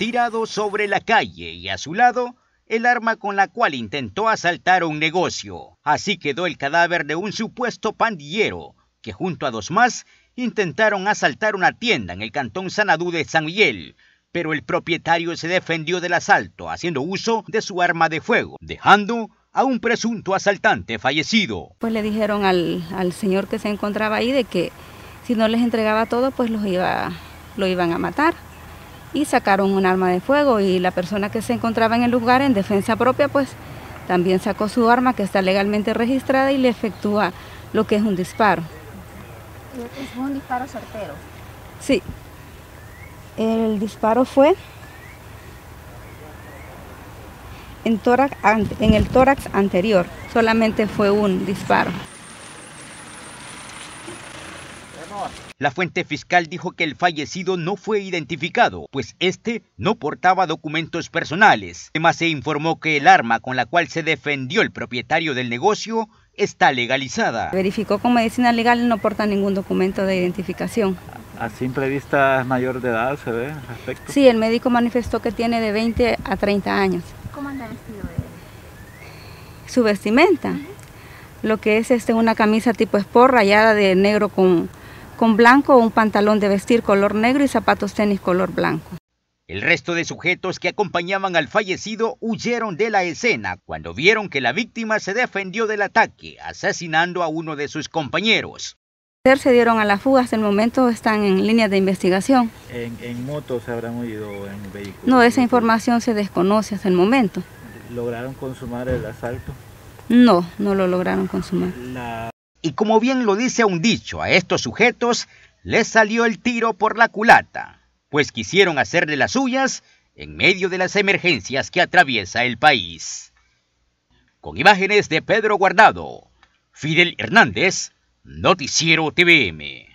tirado sobre la calle y a su lado el arma con la cual intentó asaltar un negocio. Así quedó el cadáver de un supuesto pandillero que junto a dos más intentaron asaltar una tienda en el cantón Sanadú de San Miguel, pero el propietario se defendió del asalto haciendo uso de su arma de fuego, dejando a un presunto asaltante fallecido. Pues le dijeron al, señor que se encontraba ahí de que si no les entregaba todo, pues los iba, lo iban a matar y sacaron un arma de fuego y la persona que se encontraba en el lugar en defensa propia pues también sacó su arma que está legalmente registrada y le efectúa lo que es un disparo. ¿Es un disparo certero? Sí. El disparo fue en, tórax, en el tórax anterior, solamente fue un disparo. La fuente fiscal dijo que el fallecido no fue identificado, pues este no portaba documentos personales. Además, se informó que el arma con la cual se defendió el propietario del negocio está legalizada. Verificó con medicina legal, no porta ningún documento de identificación. ¿A simple vista mayor de edad, se ve? Sí, el médico manifestó que tiene de 20 a 30 años. ¿Cómo anda vestido él? Su vestimenta, lo que es este, una camisa tipo esporra, rayada de negro con, con blanco un pantalón de vestir color negro y zapatos tenis color blanco. El resto de sujetos que acompañaban al fallecido huyeron de la escena cuando vieron que la víctima se defendió del ataque, asesinando a uno de sus compañeros. Se dieron a la fuga, hasta el momento están en línea de investigación. ¿En, moto se habrán huido en vehículo? No, esa información se desconoce hasta el momento. ¿Lograron consumar el asalto? No, no lo lograron consumar. Y como bien lo dice un dicho, a estos sujetos les salió el tiro por la culata, pues quisieron hacer de las suyas en medio de las emergencias que atraviesa el país. Con imágenes de Pedro Guardado, Fidel Hernández, Noticiero TVM.